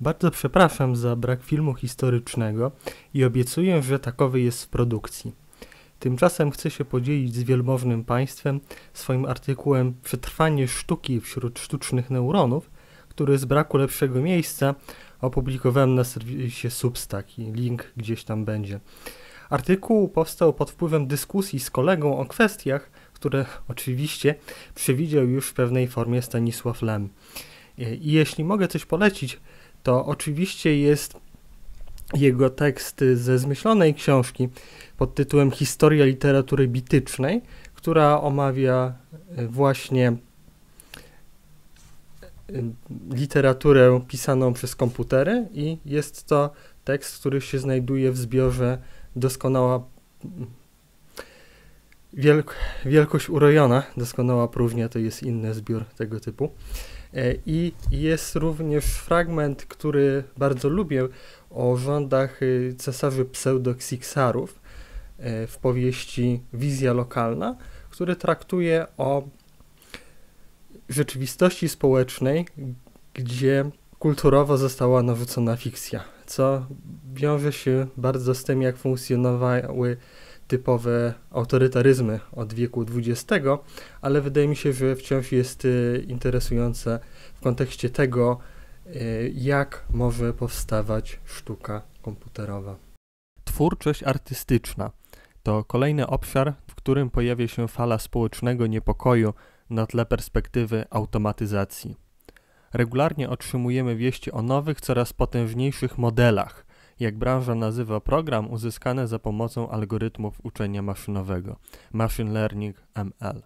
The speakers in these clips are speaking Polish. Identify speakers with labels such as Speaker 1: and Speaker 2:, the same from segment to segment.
Speaker 1: Bardzo przepraszam za brak filmu historycznego i obiecuję, że takowy jest w produkcji. Tymczasem chcę się podzielić z wielmożnym państwem swoim artykułem Przetrwanie sztuki wśród sztucznych neuronów, który z braku lepszego miejsca opublikowałem na serwisie Substack i link gdzieś tam będzie. Artykuł powstał pod wpływem dyskusji z kolegą o kwestiach, które oczywiście przewidział już w pewnej formie Stanisław Lem. I jeśli mogę coś polecić, to oczywiście jest jego tekst ze zmyślonej książki pod tytułem Historia literatury bitycznej, która omawia e, właśnie e, literaturę pisaną przez komputery i jest to tekst, który się znajduje w zbiorze Doskonała Wielk... Wielkość Urojona, Doskonała Próżnia to jest inny zbiór tego typu. E, I jest również fragment, który bardzo lubię, o rządach y, cesarzy pseudoksiksarów e, w powieści Wizja lokalna, który traktuje o rzeczywistości społecznej, gdzie kulturowo została narzucona fikcja, co wiąże się bardzo z tym, jak funkcjonowały typowe autorytaryzmy od wieku XX, ale wydaje mi się, że wciąż jest y, interesujące w kontekście tego, y, jak może powstawać sztuka komputerowa. Twórczość artystyczna to kolejny obszar, w którym pojawia się fala społecznego niepokoju na tle perspektywy automatyzacji. Regularnie otrzymujemy wieści o nowych, coraz potężniejszych modelach, jak branża nazywa program uzyskany za pomocą algorytmów uczenia maszynowego Machine Learning ML.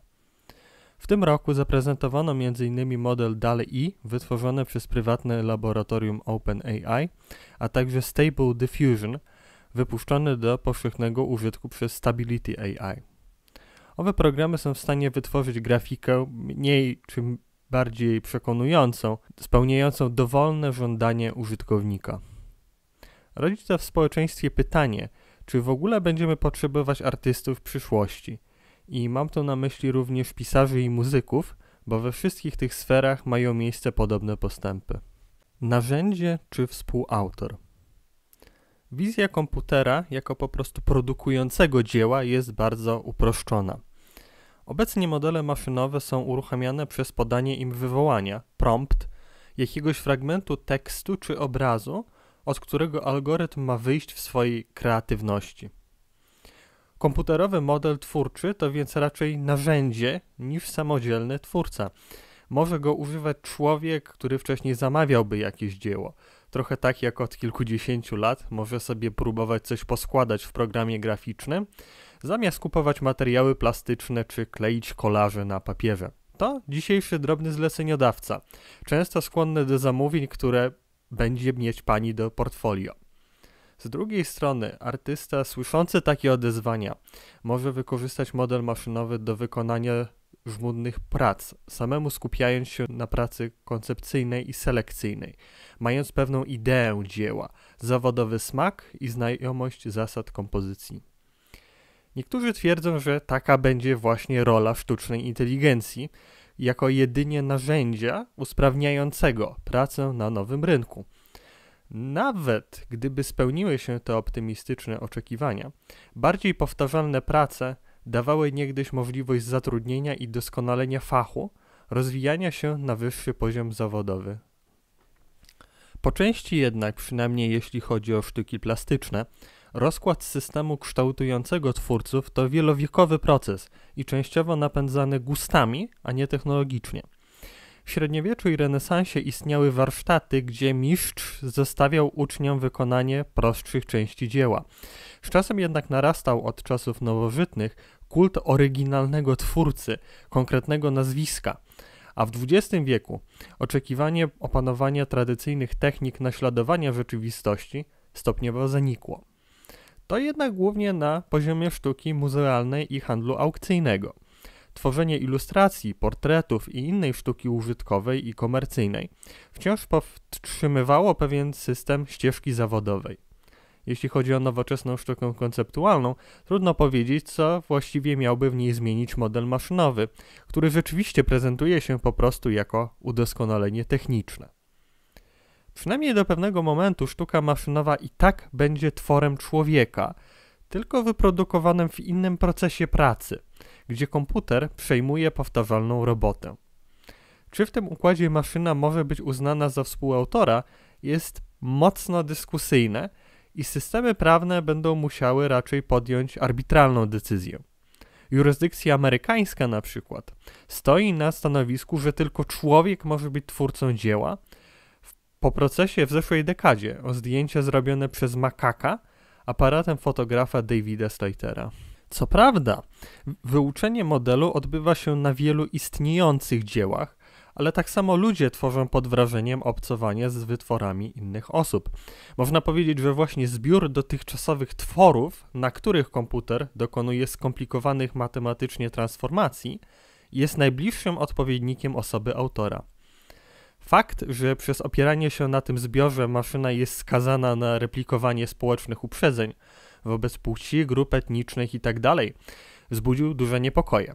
Speaker 1: W tym roku zaprezentowano m.in. model DALL-E, wytworzony przez prywatne laboratorium OpenAI, a także Stable Diffusion wypuszczony do powszechnego użytku przez Stability AI. Owe programy są w stanie wytworzyć grafikę mniej czy bardziej przekonującą, spełniającą dowolne żądanie użytkownika rodzi to w społeczeństwie pytanie, czy w ogóle będziemy potrzebować artystów w przyszłości. I mam tu na myśli również pisarzy i muzyków, bo we wszystkich tych sferach mają miejsce podobne postępy. Narzędzie czy współautor? Wizja komputera jako po prostu produkującego dzieła jest bardzo uproszczona. Obecnie modele maszynowe są uruchamiane przez podanie im wywołania, prompt, jakiegoś fragmentu tekstu czy obrazu, od którego algorytm ma wyjść w swojej kreatywności. Komputerowy model twórczy to więc raczej narzędzie niż samodzielny twórca. Może go używać człowiek, który wcześniej zamawiałby jakieś dzieło. Trochę tak jak od kilkudziesięciu lat może sobie próbować coś poskładać w programie graficznym, zamiast kupować materiały plastyczne czy kleić kolaże na papierze. To dzisiejszy drobny zleceniodawca, często skłonny do zamówień, które będzie mieć pani do portfolio. Z drugiej strony, artysta słyszący takie odezwania może wykorzystać model maszynowy do wykonania żmudnych prac, samemu skupiając się na pracy koncepcyjnej i selekcyjnej, mając pewną ideę dzieła, zawodowy smak i znajomość zasad kompozycji. Niektórzy twierdzą, że taka będzie właśnie rola sztucznej inteligencji, jako jedynie narzędzia usprawniającego pracę na nowym rynku. Nawet gdyby spełniły się te optymistyczne oczekiwania, bardziej powtarzalne prace dawały niegdyś możliwość zatrudnienia i doskonalenia fachu, rozwijania się na wyższy poziom zawodowy. Po części jednak, przynajmniej jeśli chodzi o sztuki plastyczne, Rozkład systemu kształtującego twórców to wielowiekowy proces i częściowo napędzany gustami, a nie technologicznie. W średniowieczu i renesansie istniały warsztaty, gdzie mistrz zostawiał uczniom wykonanie prostszych części dzieła. Z czasem jednak narastał od czasów nowożytnych kult oryginalnego twórcy, konkretnego nazwiska. A w XX wieku oczekiwanie opanowania tradycyjnych technik naśladowania rzeczywistości stopniowo zanikło to jednak głównie na poziomie sztuki muzealnej i handlu aukcyjnego. Tworzenie ilustracji, portretów i innej sztuki użytkowej i komercyjnej wciąż podtrzymywało pewien system ścieżki zawodowej. Jeśli chodzi o nowoczesną sztukę konceptualną, trudno powiedzieć, co właściwie miałby w niej zmienić model maszynowy, który rzeczywiście prezentuje się po prostu jako udoskonalenie techniczne. Przynajmniej do pewnego momentu sztuka maszynowa i tak będzie tworem człowieka, tylko wyprodukowanym w innym procesie pracy, gdzie komputer przejmuje powtarzalną robotę. Czy w tym układzie maszyna może być uznana za współautora, jest mocno dyskusyjne i systemy prawne będą musiały raczej podjąć arbitralną decyzję. Jurysdykcja amerykańska na przykład stoi na stanowisku, że tylko człowiek może być twórcą dzieła, po procesie w zeszłej dekadzie o zdjęcia zrobione przez makaka aparatem fotografa Davida Slater'a. Co prawda, wyuczenie modelu odbywa się na wielu istniejących dziełach, ale tak samo ludzie tworzą pod wrażeniem obcowania z wytworami innych osób. Można powiedzieć, że właśnie zbiór dotychczasowych tworów, na których komputer dokonuje skomplikowanych matematycznie transformacji, jest najbliższym odpowiednikiem osoby autora. Fakt, że przez opieranie się na tym zbiorze maszyna jest skazana na replikowanie społecznych uprzedzeń wobec płci, grup etnicznych itd., tak wzbudził duże niepokoje.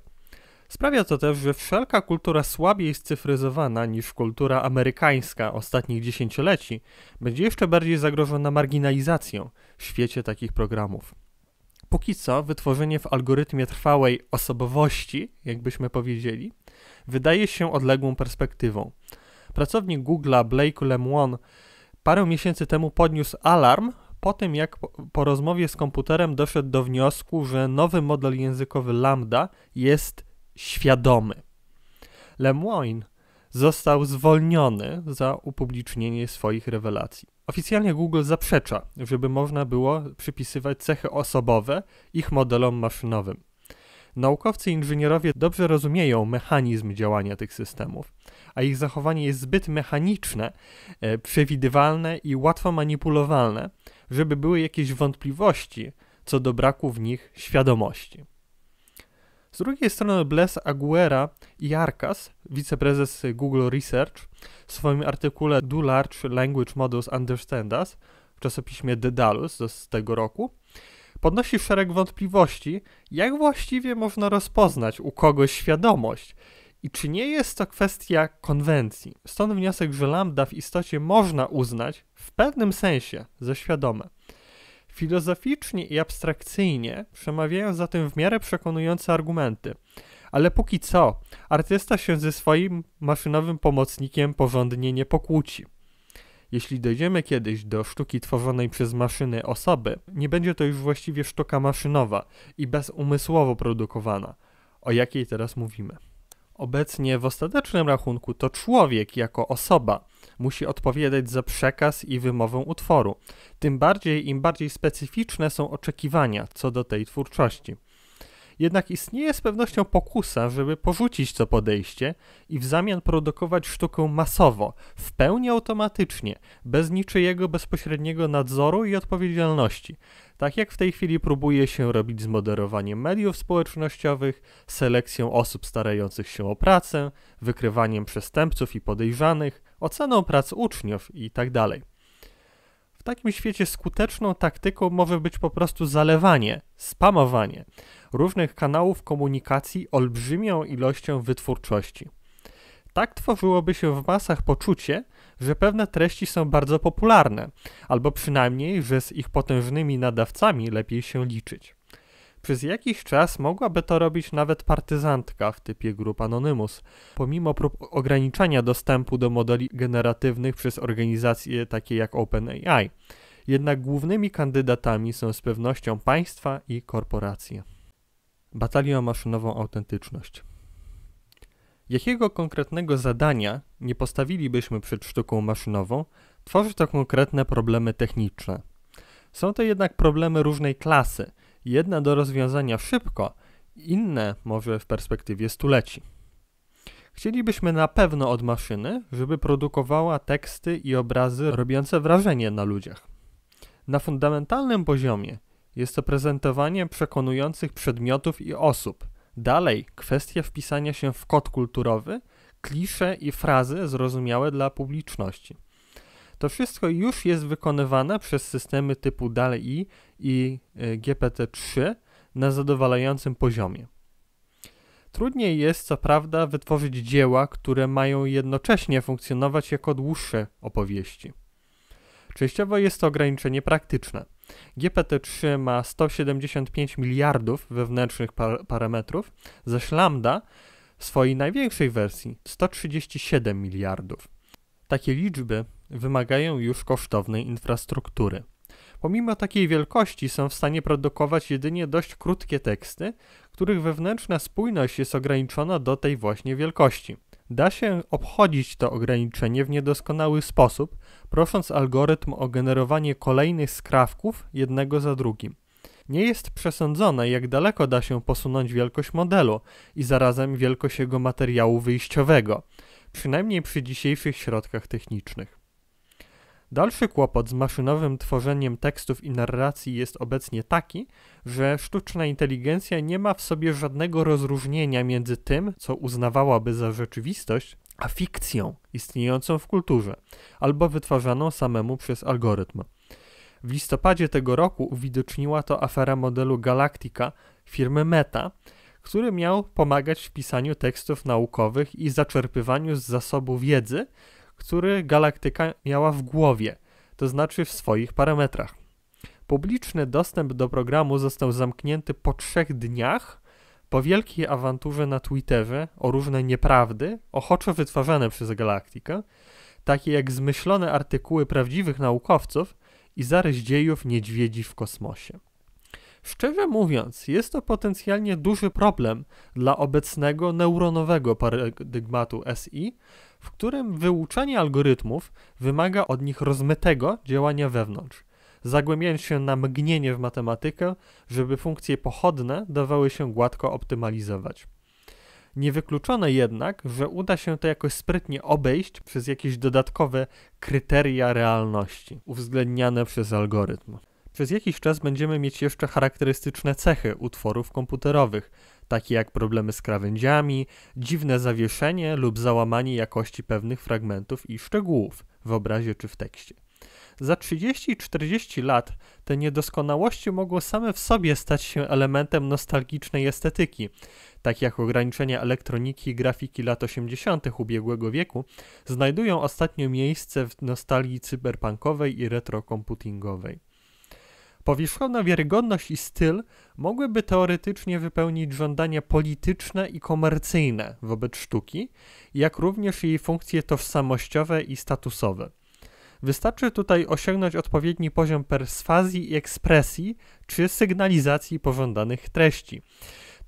Speaker 1: Sprawia to też, że wszelka kultura słabiej scyfryzowana niż kultura amerykańska ostatnich dziesięcioleci będzie jeszcze bardziej zagrożona marginalizacją w świecie takich programów. Póki co wytworzenie w algorytmie trwałej osobowości, jakbyśmy powiedzieli, wydaje się odległą perspektywą. Pracownik Google'a Blake Lemoine parę miesięcy temu podniósł alarm po tym, jak po rozmowie z komputerem doszedł do wniosku, że nowy model językowy Lambda jest świadomy. Lemoine został zwolniony za upublicznienie swoich rewelacji. Oficjalnie Google zaprzecza, żeby można było przypisywać cechy osobowe ich modelom maszynowym. Naukowcy i inżynierowie dobrze rozumieją mechanizm działania tych systemów, a ich zachowanie jest zbyt mechaniczne, e, przewidywalne i łatwo manipulowalne, żeby były jakieś wątpliwości co do braku w nich świadomości. Z drugiej strony Bless Aguera i Arkas, wiceprezes Google Research, w swoim artykule Do Large Language Models Understand Us w czasopiśmie Dedalus z tego roku, podnosi szereg wątpliwości, jak właściwie można rozpoznać u kogoś świadomość i czy nie jest to kwestia konwencji. Stąd wniosek, że lambda w istocie można uznać w pewnym sensie za świadome. Filozoficznie i abstrakcyjnie przemawiają za tym w miarę przekonujące argumenty. Ale póki co, artysta się ze swoim maszynowym pomocnikiem porządnie nie pokłóci. Jeśli dojdziemy kiedyś do sztuki tworzonej przez maszyny osoby, nie będzie to już właściwie sztuka maszynowa i bezumysłowo produkowana, o jakiej teraz mówimy. Obecnie w ostatecznym rachunku to człowiek jako osoba musi odpowiadać za przekaz i wymowę utworu. Tym bardziej, im bardziej specyficzne są oczekiwania co do tej twórczości. Jednak istnieje z pewnością pokusa, żeby porzucić to podejście i w zamian produkować sztukę masowo, w pełni automatycznie, bez niczyjego bezpośredniego nadzoru i odpowiedzialności. Tak jak w tej chwili próbuje się robić z moderowaniem mediów społecznościowych, selekcją osób starających się o pracę, wykrywaniem przestępców i podejrzanych, oceną prac uczniów itd. Tak w takim świecie skuteczną taktyką może być po prostu zalewanie, spamowanie różnych kanałów komunikacji olbrzymią ilością wytwórczości. Tak tworzyłoby się w masach poczucie, że pewne treści są bardzo popularne, albo przynajmniej, że z ich potężnymi nadawcami lepiej się liczyć. Przez jakiś czas mogłaby to robić nawet partyzantka w typie grup Anonymous, pomimo prób ograniczania dostępu do modeli generatywnych przez organizacje takie jak OpenAI. Jednak głównymi kandydatami są z pewnością państwa i korporacje. Batalia o maszynową autentyczność. Jakiego konkretnego zadania nie postawilibyśmy przed sztuką maszynową, tworzy to konkretne problemy techniczne. Są to jednak problemy różnej klasy, jedne do rozwiązania szybko, inne może w perspektywie stuleci. Chcielibyśmy na pewno od maszyny, żeby produkowała teksty i obrazy robiące wrażenie na ludziach. Na fundamentalnym poziomie jest to prezentowanie przekonujących przedmiotów i osób. Dalej, kwestia wpisania się w kod kulturowy, klisze i frazy zrozumiałe dla publiczności. To wszystko już jest wykonywane przez systemy typu DALI i y, GPT-3 na zadowalającym poziomie. Trudniej jest, co prawda, wytworzyć dzieła, które mają jednocześnie funkcjonować jako dłuższe opowieści. Częściowo jest to ograniczenie praktyczne. GPT-3 ma 175 miliardów wewnętrznych par parametrów, zaś Lambda w swojej największej wersji 137 miliardów. Takie liczby wymagają już kosztownej infrastruktury. Pomimo takiej wielkości są w stanie produkować jedynie dość krótkie teksty, których wewnętrzna spójność jest ograniczona do tej właśnie wielkości. Da się obchodzić to ograniczenie w niedoskonały sposób, prosząc algorytm o generowanie kolejnych skrawków jednego za drugim. Nie jest przesądzone, jak daleko da się posunąć wielkość modelu i zarazem wielkość jego materiału wyjściowego, przynajmniej przy dzisiejszych środkach technicznych. Dalszy kłopot z maszynowym tworzeniem tekstów i narracji jest obecnie taki, że sztuczna inteligencja nie ma w sobie żadnego rozróżnienia między tym, co uznawałaby za rzeczywistość, a fikcją istniejącą w kulturze albo wytwarzaną samemu przez algorytm. W listopadzie tego roku uwidoczniła to afera modelu Galactica firmy Meta, który miał pomagać w pisaniu tekstów naukowych i zaczerpywaniu z zasobu wiedzy, który galaktyka miała w głowie, to znaczy w swoich parametrach. Publiczny dostęp do programu został zamknięty po trzech dniach po wielkiej awanturze na Twitterze o różne nieprawdy, ochoczo wytwarzane przez Galaktykę, takie jak zmyślone artykuły prawdziwych naukowców i zarys dziejów niedźwiedzi w kosmosie. Szczerze mówiąc, jest to potencjalnie duży problem dla obecnego neuronowego paradygmatu SI, w którym wyuczanie algorytmów wymaga od nich rozmytego działania wewnątrz, zagłębiając się na mgnienie w matematykę, żeby funkcje pochodne dawały się gładko optymalizować. Niewykluczone jednak, że uda się to jakoś sprytnie obejść przez jakieś dodatkowe kryteria realności uwzględniane przez algorytm. Przez jakiś czas będziemy mieć jeszcze charakterystyczne cechy utworów komputerowych, takie jak problemy z krawędziami, dziwne zawieszenie lub załamanie jakości pewnych fragmentów i szczegółów w obrazie czy w tekście. Za 30 40 lat te niedoskonałości mogą same w sobie stać się elementem nostalgicznej estetyki, tak jak ograniczenia elektroniki i grafiki lat 80. ubiegłego wieku, znajdują ostatnio miejsce w nostalgii cyberpunkowej i retrokomputingowej. Powierzchowna wiarygodność i styl mogłyby teoretycznie wypełnić żądania polityczne i komercyjne wobec sztuki, jak również jej funkcje tożsamościowe i statusowe. Wystarczy tutaj osiągnąć odpowiedni poziom perswazji i ekspresji czy sygnalizacji pożądanych treści.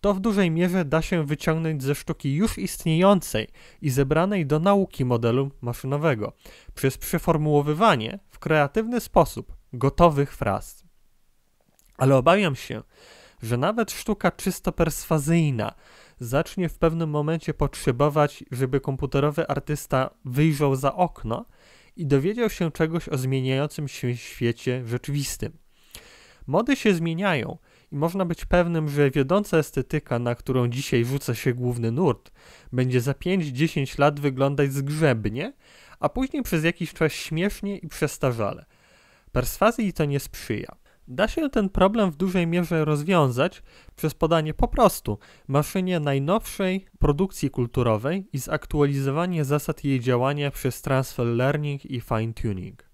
Speaker 1: To w dużej mierze da się wyciągnąć ze sztuki już istniejącej i zebranej do nauki modelu maszynowego przez przeformułowywanie w kreatywny sposób gotowych fraz. Ale obawiam się, że nawet sztuka czysto perswazyjna zacznie w pewnym momencie potrzebować, żeby komputerowy artysta wyjrzał za okno i dowiedział się czegoś o zmieniającym się świecie rzeczywistym. Mody się zmieniają i można być pewnym, że wiodąca estetyka, na którą dzisiaj rzuca się główny nurt, będzie za 5-10 lat wyglądać zgrzebnie, a później przez jakiś czas śmiesznie i przestarzale. Perswazji to nie sprzyja. Da się ten problem w dużej mierze rozwiązać przez podanie po prostu maszynie najnowszej produkcji kulturowej i zaktualizowanie zasad jej działania przez transfer learning i fine tuning.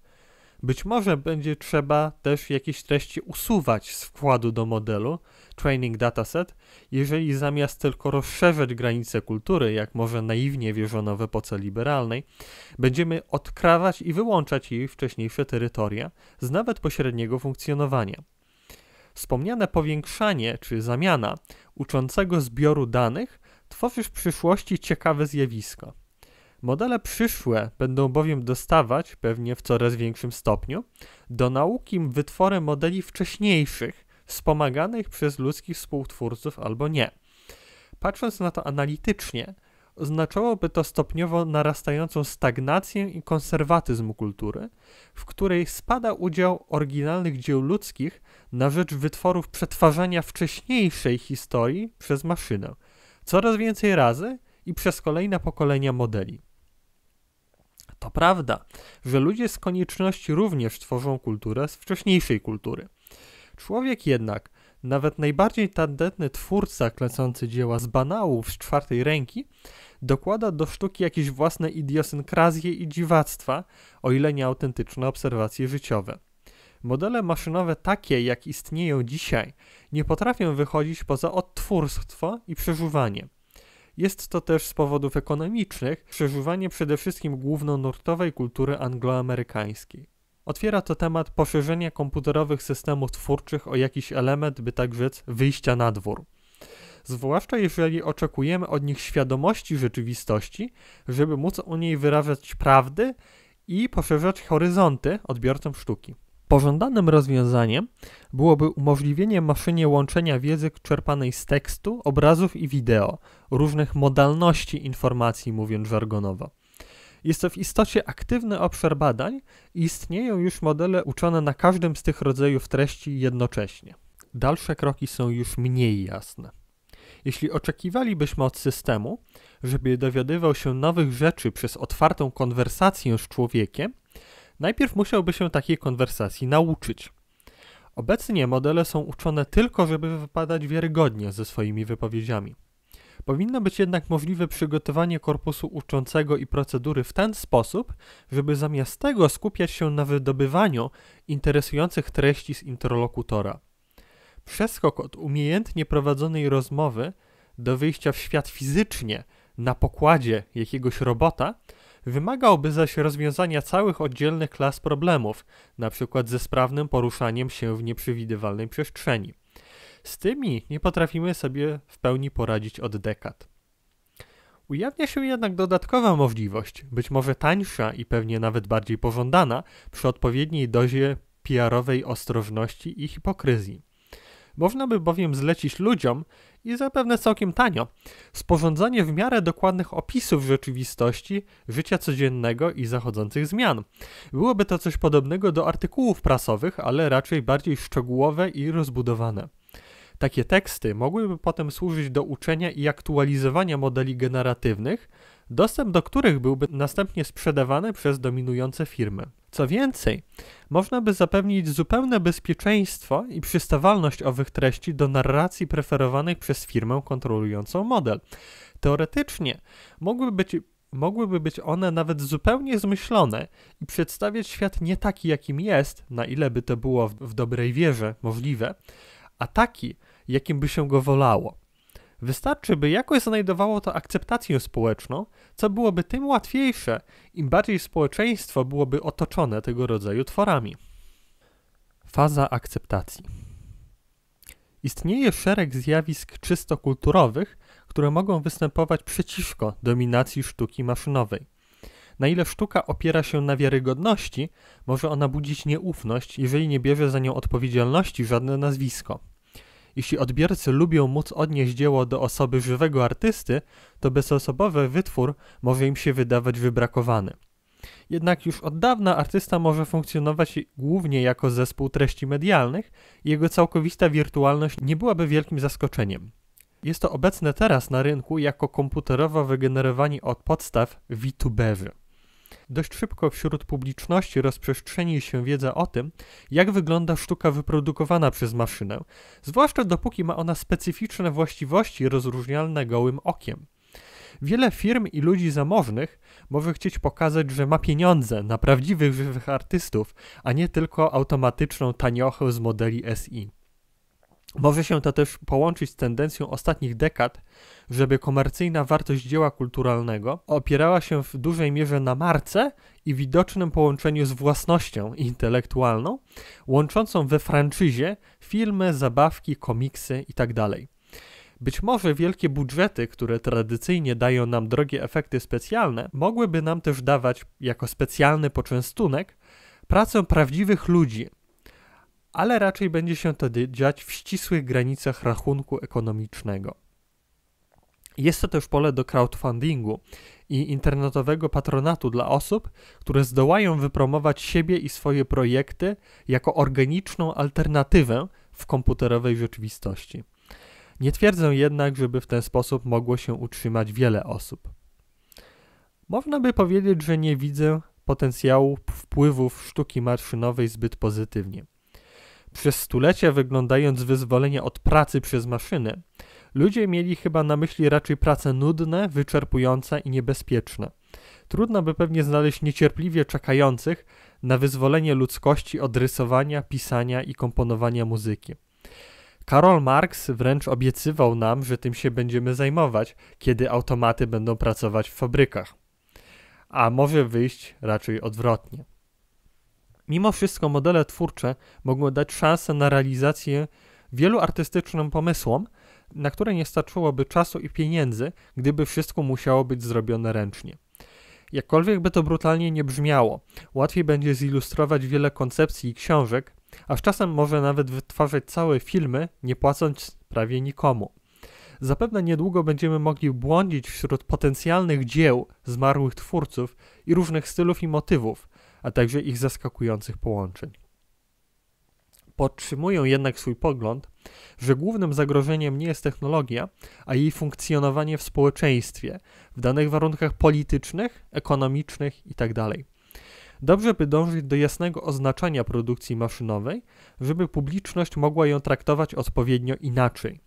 Speaker 1: Być może będzie trzeba też jakieś treści usuwać z wkładu do modelu Training Dataset, jeżeli zamiast tylko rozszerzać granice kultury, jak może naiwnie wierzono w epoce liberalnej, będziemy odkrawać i wyłączać jej wcześniejsze terytoria z nawet pośredniego funkcjonowania. Wspomniane powiększanie czy zamiana uczącego zbioru danych tworzy w przyszłości ciekawe zjawisko – Modele przyszłe będą bowiem dostawać, pewnie w coraz większym stopniu, do nauki wytwory modeli wcześniejszych, wspomaganych przez ludzkich współtwórców albo nie. Patrząc na to analitycznie, oznaczałoby to stopniowo narastającą stagnację i konserwatyzm kultury, w której spada udział oryginalnych dzieł ludzkich na rzecz wytworów przetwarzania wcześniejszej historii przez maszynę, coraz więcej razy i przez kolejne pokolenia modeli. To prawda, że ludzie z konieczności również tworzą kulturę z wcześniejszej kultury. Człowiek jednak, nawet najbardziej tandetny twórca klecący dzieła z banałów z czwartej ręki, dokłada do sztuki jakieś własne idiosynkrazje i dziwactwa, o ile nie autentyczne obserwacje życiowe. Modele maszynowe takie, jak istnieją dzisiaj, nie potrafią wychodzić poza odtwórstwo i przeżuwanie. Jest to też z powodów ekonomicznych przeżywanie przede wszystkim głównonurtowej kultury angloamerykańskiej. Otwiera to temat poszerzenia komputerowych systemów twórczych o jakiś element, by tak rzec, wyjścia na dwór. Zwłaszcza jeżeli oczekujemy od nich świadomości rzeczywistości, żeby móc o niej wyrażać prawdy i poszerzać horyzonty odbiorcom sztuki. Pożądanym rozwiązaniem byłoby umożliwienie maszynie łączenia wiedzy czerpanej z tekstu, obrazów i wideo, różnych modalności informacji, mówiąc żargonowo. Jest to w istocie aktywny obszar badań i istnieją już modele uczone na każdym z tych rodzajów treści jednocześnie. Dalsze kroki są już mniej jasne. Jeśli oczekiwalibyśmy od systemu, żeby dowiadywał się nowych rzeczy przez otwartą konwersację z człowiekiem, najpierw musiałby się takiej konwersacji nauczyć. Obecnie modele są uczone tylko, żeby wypadać wiarygodnie ze swoimi wypowiedziami. Powinno być jednak możliwe przygotowanie korpusu uczącego i procedury w ten sposób, żeby zamiast tego skupiać się na wydobywaniu interesujących treści z interlokutora. Przeskok od umiejętnie prowadzonej rozmowy do wyjścia w świat fizycznie na pokładzie jakiegoś robota Wymagałby zaś rozwiązania całych oddzielnych klas problemów, np. ze sprawnym poruszaniem się w nieprzewidywalnej przestrzeni. Z tymi nie potrafimy sobie w pełni poradzić od dekad. Ujawnia się jednak dodatkowa możliwość, być może tańsza i pewnie nawet bardziej pożądana, przy odpowiedniej dozie PR-owej ostrożności i hipokryzji. Można by bowiem zlecić ludziom, i zapewne całkiem tanio, sporządzanie w miarę dokładnych opisów rzeczywistości, życia codziennego i zachodzących zmian. Byłoby to coś podobnego do artykułów prasowych, ale raczej bardziej szczegółowe i rozbudowane. Takie teksty mogłyby potem służyć do uczenia i aktualizowania modeli generatywnych, dostęp do których byłby następnie sprzedawany przez dominujące firmy. Co więcej, można by zapewnić zupełne bezpieczeństwo i przystawalność owych treści do narracji preferowanych przez firmę kontrolującą model. Teoretycznie mogłyby być, mogłyby być one nawet zupełnie zmyślone i przedstawiać świat nie taki, jakim jest, na ile by to było w, w dobrej wierze możliwe, a taki, jakim by się go wolało. Wystarczy, by jakoś znajdowało to akceptację społeczną, co byłoby tym łatwiejsze, im bardziej społeczeństwo byłoby otoczone tego rodzaju tworami. Faza akceptacji. Istnieje szereg zjawisk czysto kulturowych, które mogą występować przeciwko dominacji sztuki maszynowej. Na ile sztuka opiera się na wiarygodności, może ona budzić nieufność, jeżeli nie bierze za nią odpowiedzialności żadne nazwisko. Jeśli odbiorcy lubią móc odnieść dzieło do osoby żywego artysty, to bezosobowy wytwór może im się wydawać wybrakowany. Jednak już od dawna artysta może funkcjonować głównie jako zespół treści medialnych i jego całkowita wirtualność nie byłaby wielkim zaskoczeniem. Jest to obecne teraz na rynku jako komputerowo wygenerowani od podstaw VTuberzy. Dość szybko wśród publiczności rozprzestrzeni się wiedza o tym, jak wygląda sztuka wyprodukowana przez maszynę, zwłaszcza dopóki ma ona specyficzne właściwości rozróżnialne gołym okiem. Wiele firm i ludzi zamożnych może chcieć pokazać, że ma pieniądze na prawdziwych żywych artystów, a nie tylko automatyczną taniochę z modeli SI. Może się to też połączyć z tendencją ostatnich dekad, żeby komercyjna wartość dzieła kulturalnego opierała się w dużej mierze na marce i widocznym połączeniu z własnością intelektualną, łączącą we franczyzie filmy, zabawki, komiksy itd. Tak Być może wielkie budżety, które tradycyjnie dają nam drogie efekty specjalne, mogłyby nam też dawać jako specjalny poczęstunek pracę prawdziwych ludzi, ale raczej będzie się to dziać w ścisłych granicach rachunku ekonomicznego. Jest to też pole do crowdfundingu i internetowego patronatu dla osób, które zdołają wypromować siebie i swoje projekty jako organiczną alternatywę w komputerowej rzeczywistości. Nie twierdzę jednak, żeby w ten sposób mogło się utrzymać wiele osób. Można by powiedzieć, że nie widzę potencjału wpływów sztuki maszynowej zbyt pozytywnie. Przez stulecie wyglądając wyzwolenie od pracy przez maszyny, ludzie mieli chyba na myśli raczej prace nudne, wyczerpujące i niebezpieczne. Trudno by pewnie znaleźć niecierpliwie czekających na wyzwolenie ludzkości od rysowania, pisania i komponowania muzyki. Karol Marx wręcz obiecywał nam, że tym się będziemy zajmować, kiedy automaty będą pracować w fabrykach. A może wyjść raczej odwrotnie. Mimo wszystko modele twórcze mogą dać szansę na realizację wielu artystycznym pomysłom, na które nie starczyłoby czasu i pieniędzy, gdyby wszystko musiało być zrobione ręcznie. Jakkolwiek by to brutalnie nie brzmiało, łatwiej będzie zilustrować wiele koncepcji i książek, a z czasem może nawet wytwarzać całe filmy, nie płacąc prawie nikomu. Zapewne niedługo będziemy mogli błądzić wśród potencjalnych dzieł zmarłych twórców i różnych stylów i motywów, a także ich zaskakujących połączeń. Podtrzymują jednak swój pogląd, że głównym zagrożeniem nie jest technologia, a jej funkcjonowanie w społeczeństwie, w danych warunkach politycznych, ekonomicznych itd. Tak Dobrze by dążyć do jasnego oznaczania produkcji maszynowej, żeby publiczność mogła ją traktować odpowiednio inaczej.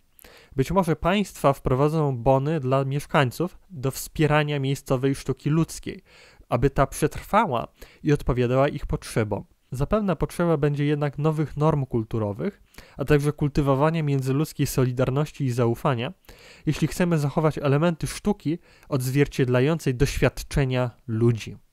Speaker 1: Być może państwa wprowadzą bony dla mieszkańców do wspierania miejscowej sztuki ludzkiej, aby ta przetrwała i odpowiadała ich potrzebom. Zapewne potrzeba będzie jednak nowych norm kulturowych, a także kultywowania międzyludzkiej solidarności i zaufania, jeśli chcemy zachować elementy sztuki odzwierciedlającej doświadczenia ludzi.